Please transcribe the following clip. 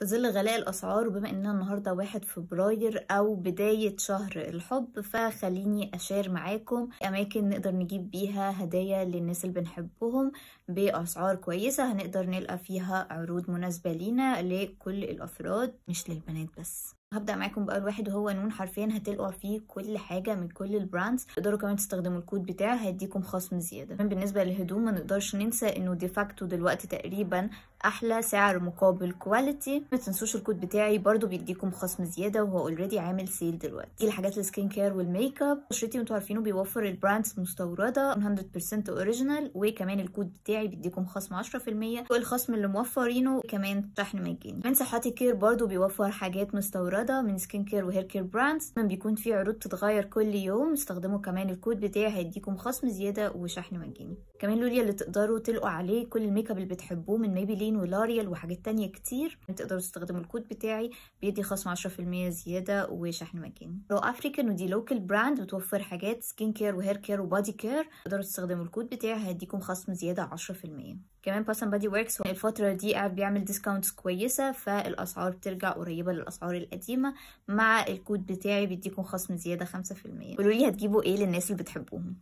في ظل غلاء الأسعار وبما إننا النهاردة واحد فبراير أو بداية شهر الحب فخليني أشير معاكم أماكن نقدر نجيب بيها هدايا للناس اللي بنحبهم بأسعار كويسة هنقدر نلقى فيها عروض مناسبة لينا لكل الأفراد مش للبنات بس هبدأ معاكم بأول واحد وهو نون حرفيا هتلقوا فيه كل حاجة من كل البراندز تقدروا كمان تستخدموا الكود بتاعه هيديكم خصم زيادة كمان بالنسبة للهدوم ما نقدرش ننسى انه ديفاكتو دلوقتي تقريبا احلى سعر مقابل كواليتي ما تنسوش الكود بتاعي برضو بيديكم خصم زيادة وهو اوريدي عامل سيل دلوقتي دي الحاجات السكين كير والميك اب شريتي وانتوا عارفينه بيوفر البراندز مستوردة 100% اوريجينال وكمان الكود بتاعي بيديكم خصم 10% والخصم اللي موفرينه كمان شحن مجاني من صحتي كير برضو بيوفر حاجات مستوردة مستوردة من سكين كير وهير كير براندز من بيكون في عروض تتغير كل يوم استخدموا كمان الكود بتاعي هيديكم خصم زيادة وشحن مجاني كمان لوريا اللي تقدروا تلقوا عليه كل الميك اب اللي بتحبوه من ميبيلين ولاريال وحاجات تانية كتير تقدروا تستخدموا الكود بتاعي بيدي خصم 10% زيادة وشحن مجاني رو افريكان ودي لوكال براند بتوفر حاجات سكين كير وهير كير وبادي كير تقدروا تستخدموا الكود بتاعي هيديكم خصم زيادة 10% كمان باسن بادي وركس الفترة دي قاعد بيعمل ديسكاونتس كويسة فالأسعار بترجع قريبة للأسعار القديمة القديمه مع الكود بتاعي بيديكم خصم زياده 5% قولوا لي هتجيبوا ايه للناس اللي بتحبوهم